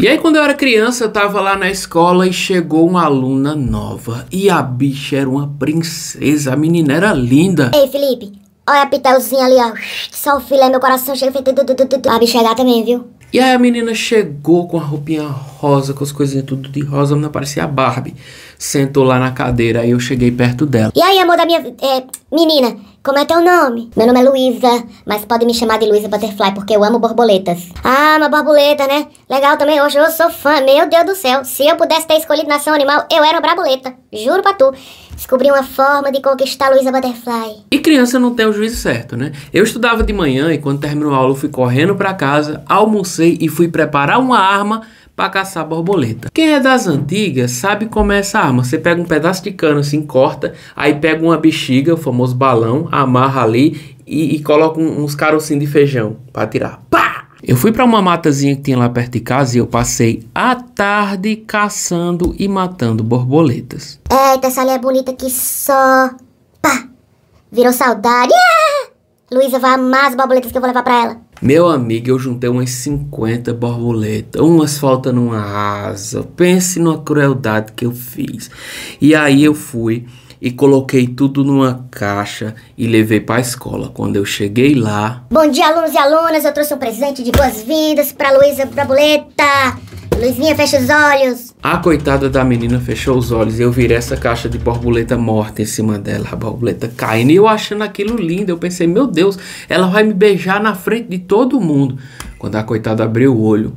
E aí, quando eu era criança, eu tava lá na escola e chegou uma aluna nova. E a bicha era uma princesa, a menina era linda. Ei, Felipe, olha a pitelzinha ali, ó. Só o filé, meu coração chega e A bicha é também, viu? E aí a menina chegou com a roupinha rosa, com as coisinhas tudo de rosa, não parecia a Barbie. Sentou lá na cadeira, aí eu cheguei perto dela. E aí, amor da minha... É, menina, como é teu nome? Meu nome é Luísa, mas pode me chamar de Luísa Butterfly porque eu amo borboletas. Ah, uma borboleta, né? Legal também, hoje eu sou fã. Meu Deus do céu, se eu pudesse ter escolhido nação animal, eu era uma braboleta. Juro pra tu. Descobri uma forma de conquistar Luísa Butterfly. E criança não tem o juízo certo, né? Eu estudava de manhã e quando terminou a aula eu fui correndo para casa, almocei e fui preparar uma arma para caçar borboleta. Quem é das antigas sabe como é essa arma. Você pega um pedaço de cano assim, corta, aí pega uma bexiga, o famoso balão, amarra ali e, e coloca uns carocinhos de feijão para tirar. Pá! Eu fui para uma matazinha que tinha lá perto de casa e eu passei a tarde caçando e matando borboletas. Eita, essa ali é bonita que só. Pá! Virou saudade. Yeah! Luísa vai amar as borboletas que eu vou levar pra ela. Meu amigo, eu juntei umas 50 borboletas, umas faltam numa asa. Pense na crueldade que eu fiz. E aí eu fui e coloquei tudo numa caixa e levei para a escola. Quando eu cheguei lá. Bom dia, alunos e alunas. Eu trouxe um presente de boas-vindas para Luísa Borboleta. Luizinha, fecha os olhos. A coitada da menina fechou os olhos e eu virei essa caixa de borboleta morta em cima dela, a borboleta caindo. E eu achando aquilo lindo, eu pensei, meu Deus, ela vai me beijar na frente de todo mundo. Quando a coitada abriu o olho,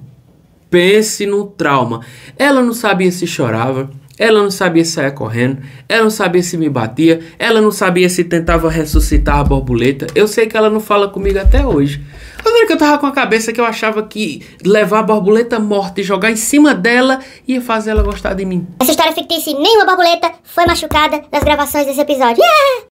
pense no trauma. Ela não sabia se chorava, ela não sabia se sair correndo, ela não sabia se me batia, ela não sabia se tentava ressuscitar a borboleta. Eu sei que ela não fala comigo até hoje. Quando que eu tava com a cabeça que eu achava que levar a borboleta morta e jogar em cima dela ia fazer ela gostar de mim. Essa história fictícia, nenhuma borboleta foi machucada nas gravações desse episódio. Yeah!